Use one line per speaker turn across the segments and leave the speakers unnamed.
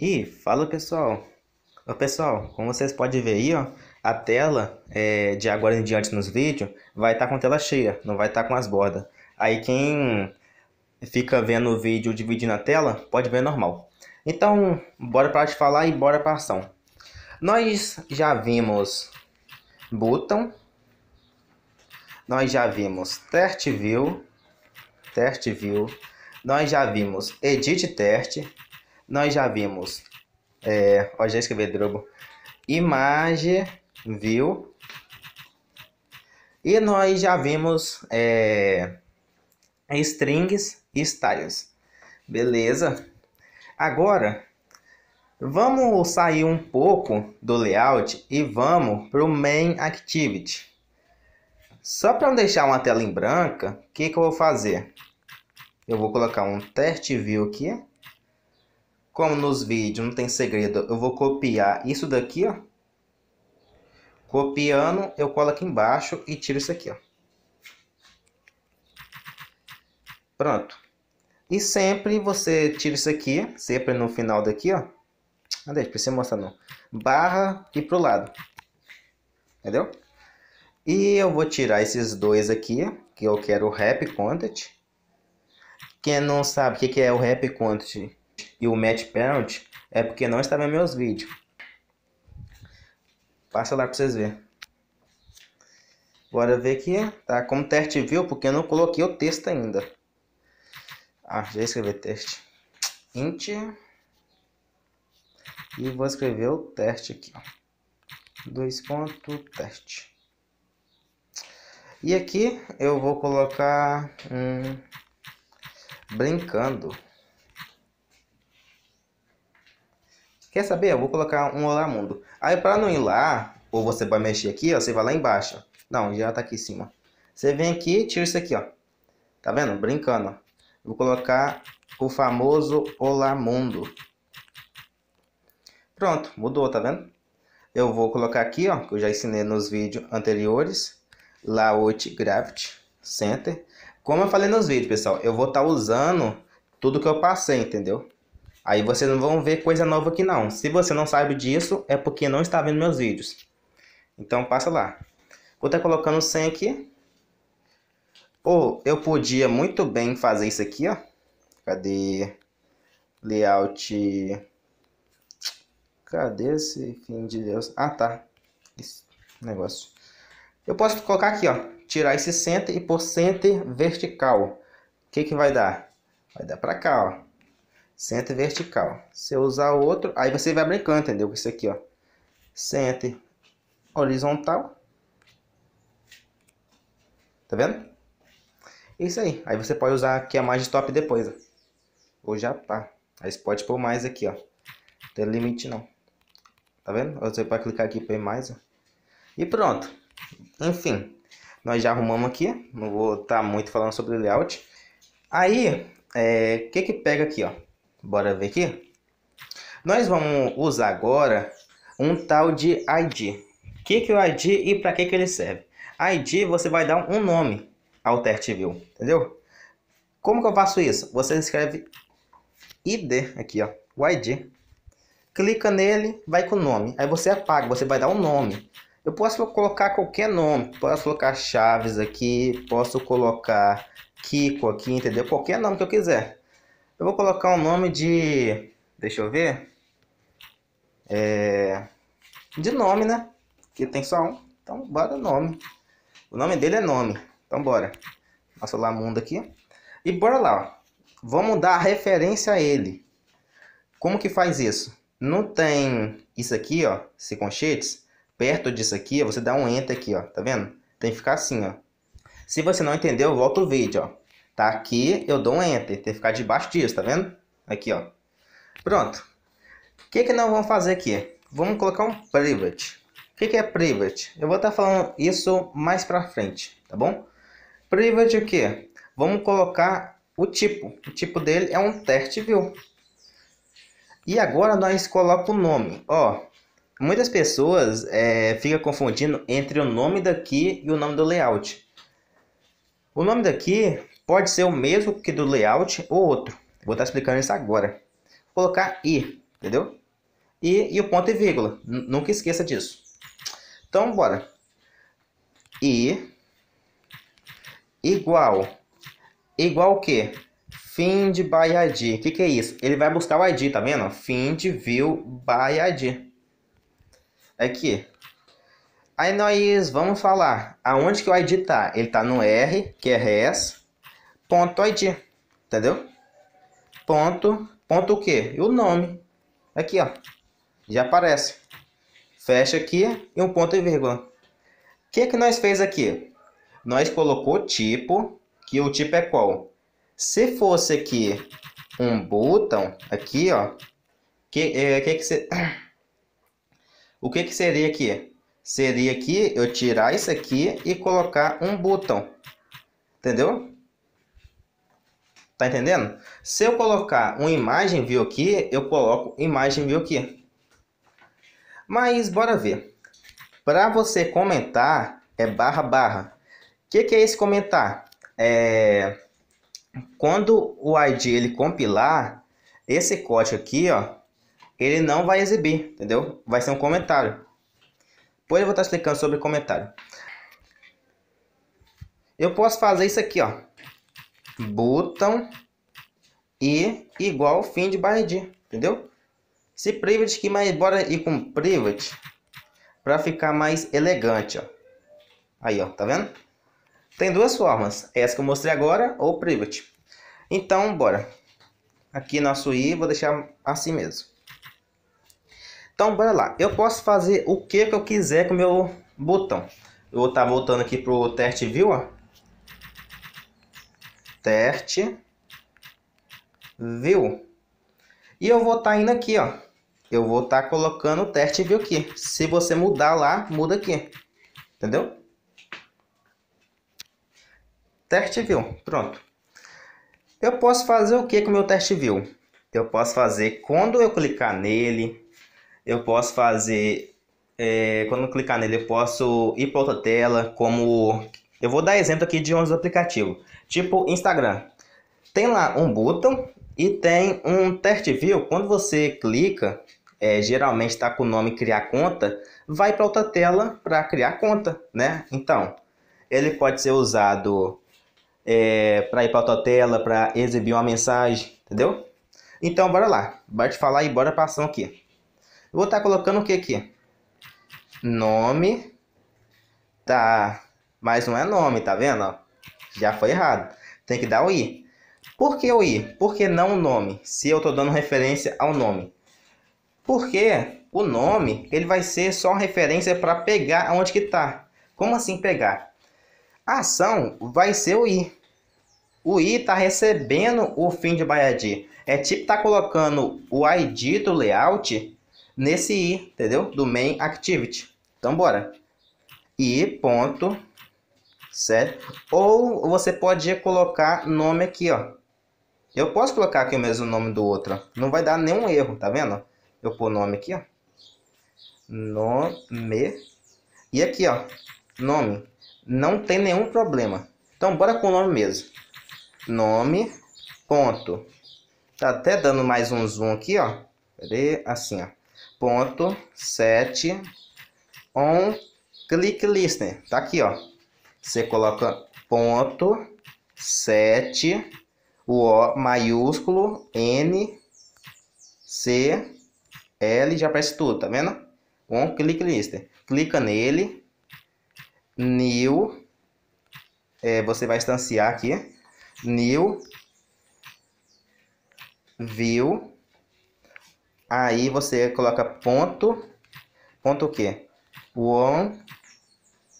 E fala pessoal. Ô, pessoal, como vocês podem ver aí, ó, a tela é, de agora em diante nos vídeos vai estar tá com tela cheia, não vai estar tá com as bordas. Aí quem fica vendo o vídeo dividindo a tela pode ver normal. Então, bora para te falar e bora para ação. Nós já vimos button, nós já vimos test view, test view, nós já vimos edit test, nós já vimos, é, ó, já escrevi Drobo, imagem, view, e nós já vimos é, strings e styles. Beleza? Agora, vamos sair um pouco do layout e vamos para o main activity. Só para não deixar uma tela em branca, o que, que eu vou fazer? Eu vou colocar um test view aqui. Como nos vídeos não tem segredo, eu vou copiar isso daqui, ó. Copiando, eu colo aqui embaixo e tiro isso aqui, ó. Pronto. E sempre você tira isso aqui, sempre no final daqui, ó. Não ah, deixa, precisa mostrar não. Barra e pro lado. Entendeu? E eu vou tirar esses dois aqui, que eu quero o Rap Content. Quem não sabe o que é o Rap Content, e o Matt Parent é porque não estava em meus vídeos. Passa lá para vocês verem. Bora ver aqui, tá? Como teste viu, porque eu não coloquei o texto ainda. Ah, já escrevi teste. Int. E vou escrever o teste aqui, ó. Dois ponto teste. E aqui eu vou colocar um brincando. Quer saber? Eu vou colocar um Olá Mundo. Aí para não ir lá, ou você vai mexer aqui, ó, você vai lá embaixo. Não, já tá aqui em cima. Você vem aqui tira isso aqui, ó. Tá vendo? Brincando. vou colocar o famoso Olá Mundo. Pronto, mudou, tá vendo? Eu vou colocar aqui, ó, que eu já ensinei nos vídeos anteriores. Layout Gravity Center. Como eu falei nos vídeos, pessoal, eu vou estar tá usando tudo que eu passei, entendeu? Aí vocês não vão ver coisa nova aqui não. Se você não sabe disso, é porque não está vendo meus vídeos. Então passa lá. Vou estar tá colocando 100 aqui. Ou eu podia muito bem fazer isso aqui, ó. Cadê? Layout. Cadê esse fim de Deus? Ah, tá. Esse negócio. Eu posso colocar aqui, ó. Tirar esse center e pôr center vertical. O que que vai dar? Vai dar pra cá, ó. Center vertical. Se eu usar outro, aí você vai brincando, entendeu? Com esse aqui, ó. Center horizontal. Tá vendo? Isso aí. Aí você pode usar aqui a margem top depois, ó. Ou já tá. Aí você pode pôr mais aqui, ó. Não tem limite não. Tá vendo? Você pode clicar aqui para mais, ó. E pronto. Enfim. Nós já arrumamos aqui. Não vou estar tá muito falando sobre layout. Aí, o é, que que pega aqui, ó? Bora ver aqui? Nós vamos usar agora um tal de ID. O que, que é o ID e para que, que ele serve? ID você vai dar um nome ao TestView, entendeu? Como que eu faço isso? Você escreve ID aqui, ó, o ID. Clica nele, vai com o nome. Aí você apaga, você vai dar um nome. Eu posso colocar qualquer nome. Posso colocar Chaves aqui, posso colocar Kiko aqui, entendeu? Qualquer nome que eu quiser. Eu vou colocar o um nome de. Deixa eu ver. É, de nome, né? Que tem só um. Então, bora nome. O nome dele é nome. Então, bora. Nosso Lamundo aqui. E bora lá. Ó. Vamos dar a referência a ele. Como que faz isso? Não tem isso aqui, ó, se conchetes. Perto disso aqui, ó, você dá um enter aqui, ó. Tá vendo? Tem que ficar assim, ó. Se você não entendeu, volta o vídeo, ó. Tá aqui, eu dou um enter. Tem que ficar debaixo disso, tá vendo? Aqui, ó. Pronto. O que, que nós vamos fazer aqui? Vamos colocar um private. O que, que é private? Eu vou estar tá falando isso mais pra frente, tá bom? Private o que? Vamos colocar o tipo. O tipo dele é um test view. E agora nós colocamos o nome. Ó, muitas pessoas é, ficam confundindo entre o nome daqui e o nome do layout. O nome daqui pode ser o mesmo que do layout ou outro. Vou estar explicando isso agora. Vou colocar i, entendeu? I e o ponto e vírgula. nunca esqueça disso. Então, bora. i igual. Igual o quê? Find by ID. O que, que é isso? Ele vai buscar o ID, tá vendo? Find view by ID. Aqui. Aí nós vamos falar aonde que o ID tá. Ele tá no R, que é res ponto id entendeu? Ponto, ponto o que o nome. Aqui, ó. Já aparece. Fecha aqui e um ponto e vírgula. O que, que nós fez aqui? Nós colocou tipo, que o tipo é qual? Se fosse aqui um botão, aqui, ó. Que, é, que, que se... O que, que seria aqui? Seria aqui eu tirar isso aqui e colocar um botão. Entendeu? Tá entendendo? Se eu colocar uma imagem view aqui, eu coloco imagem view aqui. Mas bora ver. Para você comentar é barra barra. O que, que é esse comentar? É... Quando o ID ele compilar, esse código aqui, ó, ele não vai exibir, entendeu? Vai ser um comentário. Depois eu vou estar explicando sobre comentário. Eu posso fazer isso aqui, ó botão e igual fim de bind, entendeu? Se private aqui, mas bora ir com private para ficar mais elegante, ó. Aí, ó, tá vendo? Tem duas formas, essa que eu mostrei agora ou private. Então, bora. Aqui nosso i, vou deixar assim mesmo. Então, bora lá. Eu posso fazer o que, que eu quiser com o meu botão. Eu vou estar tá voltando aqui pro teste view, ó teste view. E eu vou estar tá indo aqui, ó. Eu vou estar tá colocando o teste view aqui. Se você mudar lá, muda aqui. Entendeu? Teste view. Pronto. Eu posso fazer o que com o meu teste view? Eu posso fazer quando eu clicar nele. Eu posso fazer... É, quando eu clicar nele, eu posso ir para outra tela, como eu vou dar exemplo aqui de uns aplicativos, tipo Instagram. Tem lá um button e tem um test view. Quando você clica, é, geralmente está com o nome criar conta, vai para outra tela para criar conta, né? Então, ele pode ser usado é, para ir para outra tela, para exibir uma mensagem, entendeu? Então, bora lá. Bora te falar e bora passar aqui. vou estar tá colocando o que aqui? Nome, tá mas não é nome, tá vendo? Ó, já foi errado. Tem que dar o i. Por que o i? Por que não o nome? Se eu estou dando referência ao nome. Porque o nome ele vai ser só referência para pegar onde que está. Como assim pegar? A ação vai ser o i. O i está recebendo o fim de baiadi. É tipo tá colocando o ID do layout nesse i, entendeu? Do main activity. Então bora. i ponto certo? Ou você pode colocar nome aqui, ó. Eu posso colocar aqui o mesmo nome do outro, ó. não vai dar nenhum erro, tá vendo? Eu pôr nome aqui, ó. Nome. E aqui, ó. Nome. Não tem nenhum problema. Então, bora com o nome mesmo. Nome. Ponto. Tá até dando mais um zoom aqui, ó. Cadê? Assim, ó. Ponto. sete On. Click listener. Tá aqui, ó. Você coloca ponto 7, o O maiúsculo, N, C, L, já aparece tudo, tá vendo? Um clique nisso, Clica nele, new, é, você vai instanciar aqui, new, view, aí você coloca ponto, ponto o quê? One,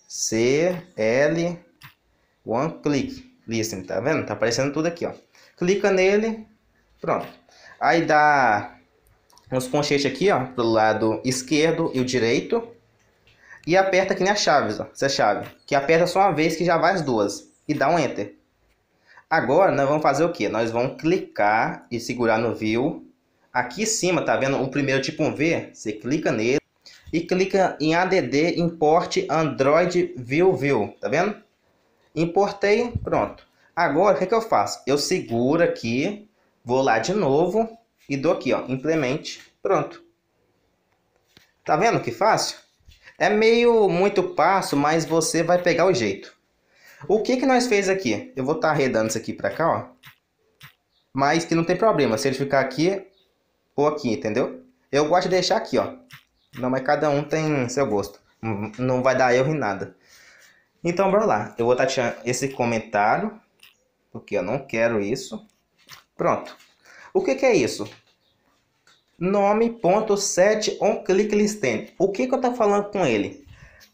CL One Click Listen, tá vendo? Tá aparecendo tudo aqui, ó. Clica nele, pronto. Aí dá uns conchetes aqui, ó, pro lado esquerdo e o direito. E aperta aqui nas chaves, ó, essa chave. Que aperta só uma vez que já vai as duas. E dá um Enter. Agora, nós vamos fazer o que? Nós vamos clicar e segurar no View. Aqui em cima, tá vendo? O primeiro tipo um V, você clica nele e clica em ADD Import Android View View, tá vendo? Importei, pronto. Agora, o que, é que eu faço? Eu seguro aqui, vou lá de novo e dou aqui, ó, implemente, pronto. Tá vendo que fácil? É meio muito passo, mas você vai pegar o jeito. O que que nós fez aqui? Eu vou estar tá arredando isso aqui para cá, ó. Mas que não tem problema, se ele ficar aqui ou aqui, entendeu? Eu gosto de deixar aqui, ó. Não, mas cada um tem seu gosto. Não vai dar erro em nada. Então, bora lá. Eu vou tatear esse comentário, porque eu não quero isso. Pronto. O que, que é isso? Nome.set on click listing. O que, que eu estou falando com ele?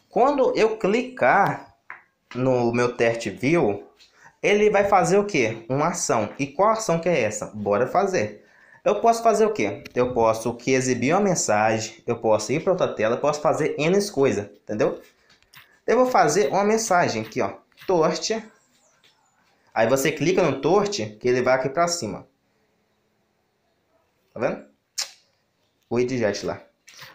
Quando eu clicar no meu test view, ele vai fazer o que? Uma ação. E qual ação que é essa? Bora fazer. Eu posso fazer o quê? Eu posso que exibir uma mensagem, eu posso ir para outra tela, eu posso fazer N coisas, entendeu? Eu vou fazer uma mensagem aqui, ó, torte. Aí você clica no torte, que ele vai aqui para cima. Tá vendo? O widget lá.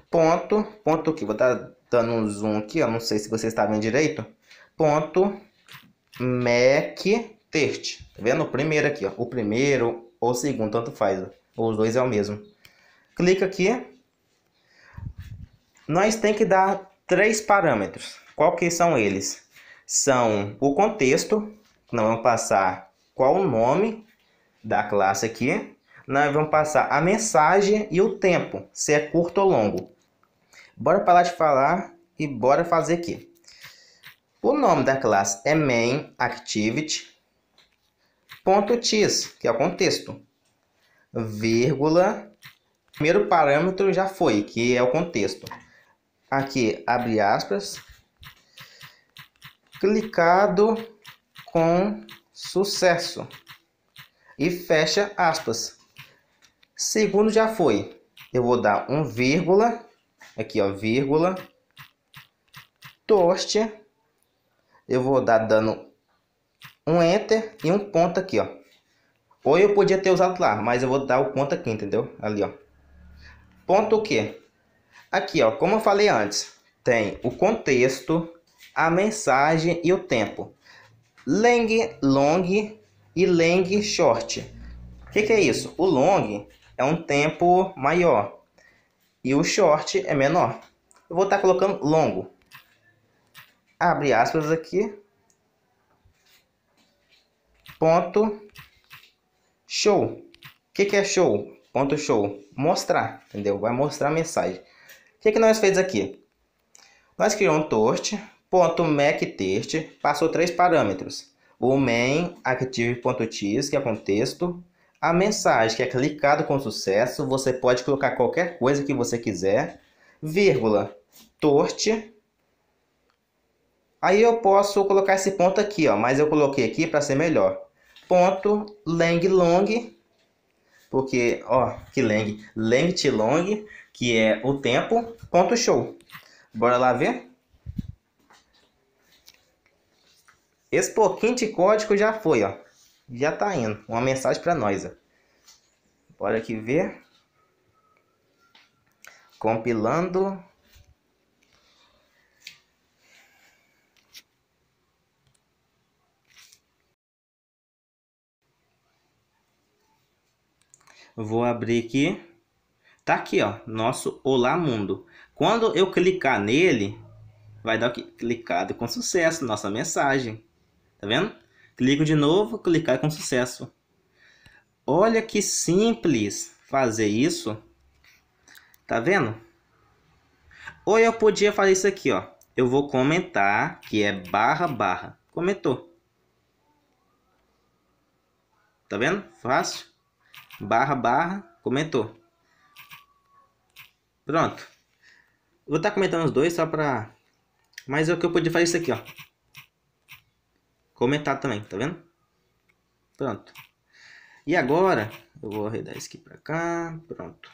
Ponto, ponto aqui, vou estar dando um zoom aqui, ó, não sei se vocês está vendo direito. Ponto, mac, tert. Tá vendo? O primeiro aqui, ó, o primeiro ou o segundo, tanto faz, ó ou os dois é o mesmo. Clica aqui. Nós tem que dar três parâmetros. Qual que são eles? São o contexto, nós vamos passar qual o nome da classe aqui. Nós vamos passar a mensagem e o tempo, se é curto ou longo. Bora parar de falar e bora fazer aqui. O nome da classe é main activity.tis, que é o contexto vírgula. Primeiro parâmetro já foi, que é o contexto. Aqui, abre aspas. Clicado com sucesso. E fecha aspas. Segundo já foi. Eu vou dar um vírgula. Aqui, ó, vírgula. Toste. Eu vou dar dando um enter e um ponto aqui, ó. Ou eu podia ter usado lá, mas eu vou dar o ponto aqui, entendeu? Ali, ó. Ponto o quê? Aqui, ó, como eu falei antes, tem o contexto, a mensagem e o tempo. Leng long e lang short. O que, que é isso? O long é um tempo maior e o short é menor. Eu vou estar colocando longo. Abre aspas aqui. Ponto Show. O que, que é show? Ponto show. Mostrar, entendeu? Vai mostrar a mensagem. O que, que nós fez aqui? Nós criamos um toast, ponto mac test passou três parâmetros. O main active.tis, que é contexto. A mensagem, que é clicado com sucesso. Você pode colocar qualquer coisa que você quiser. Vírgula. Toast. Aí eu posso colocar esse ponto aqui, ó, mas eu coloquei aqui para ser melhor ponto Lang Long, porque, ó, que Lang, Lang Long, que é o tempo, ponto show. Bora lá ver? Esse pouquinho de código já foi, ó. Já tá indo. Uma mensagem para nós, ó. Bora aqui ver. Compilando. Vou abrir aqui. Tá aqui, ó, nosso Olá Mundo. Quando eu clicar nele, vai dar aqui, clicado com sucesso, nossa mensagem. Tá vendo? Clico de novo, clicar com sucesso. Olha que simples fazer isso. Tá vendo? Ou eu podia fazer isso aqui, ó. Eu vou comentar, que é barra, barra. Comentou. Tá vendo? Fácil barra, barra, comentou. Pronto. Vou estar tá comentando os dois só pra... Mas é o que eu podia fazer isso aqui, ó. Comentar também, tá vendo? Pronto. E agora, eu vou arredar isso aqui pra cá, pronto.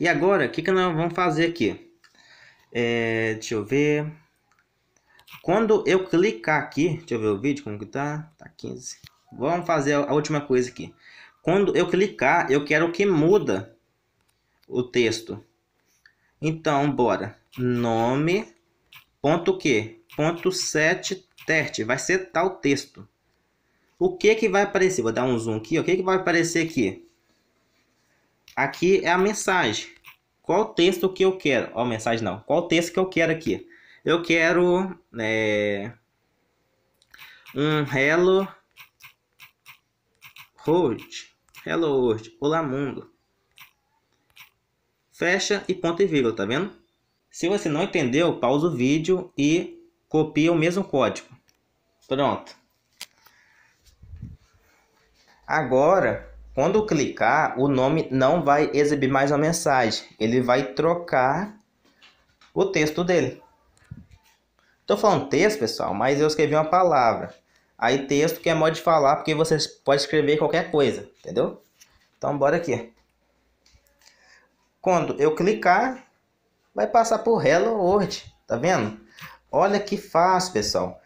E agora, o que que nós vamos fazer aqui? É, deixa eu ver. Quando eu clicar aqui, deixa eu ver o vídeo como que tá, tá 15. Vamos fazer a última coisa aqui. Quando eu clicar, eu quero que muda o texto. Então, bora. Nome, ponto que? Ponto 7 teste. Vai ser tal texto. O que que vai aparecer? Vou dar um zoom aqui. O que que vai aparecer aqui? Aqui é a mensagem. Qual texto que eu quero? Ó, oh, mensagem não. Qual texto que eu quero aqui? Eu quero é, um hello road. Hello World, Olá Mundo. Fecha e ponto e vírgula, tá vendo? Se você não entendeu, pausa o vídeo e copia o mesmo código. Pronto. Agora, quando clicar, o nome não vai exibir mais uma mensagem. Ele vai trocar o texto dele. Estou falando texto, pessoal, mas eu escrevi uma palavra. Aí texto que é modo de falar, porque você pode escrever qualquer coisa, entendeu? Então bora aqui. Quando eu clicar, vai passar por Hello World, tá vendo? Olha que fácil, pessoal.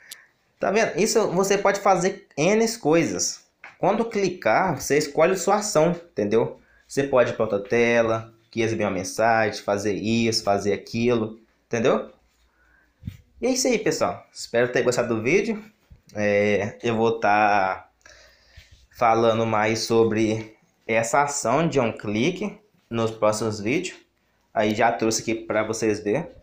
Tá vendo? Isso você pode fazer N coisas. Quando clicar, você escolhe sua ação, entendeu? Você pode ir para outra tela, que exibir uma mensagem, fazer isso, fazer aquilo, entendeu? E é isso aí, pessoal. Espero ter gostado do vídeo é, eu vou estar tá falando mais sobre essa ação de um clique nos próximos vídeos. Aí já trouxe aqui para vocês ver.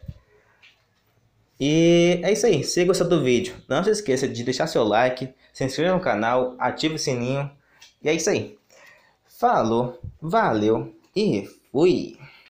E é isso aí. Se gostou do vídeo, não se esqueça de deixar seu like, se inscrever no canal, ative o sininho. E é isso aí. Falou, valeu e fui!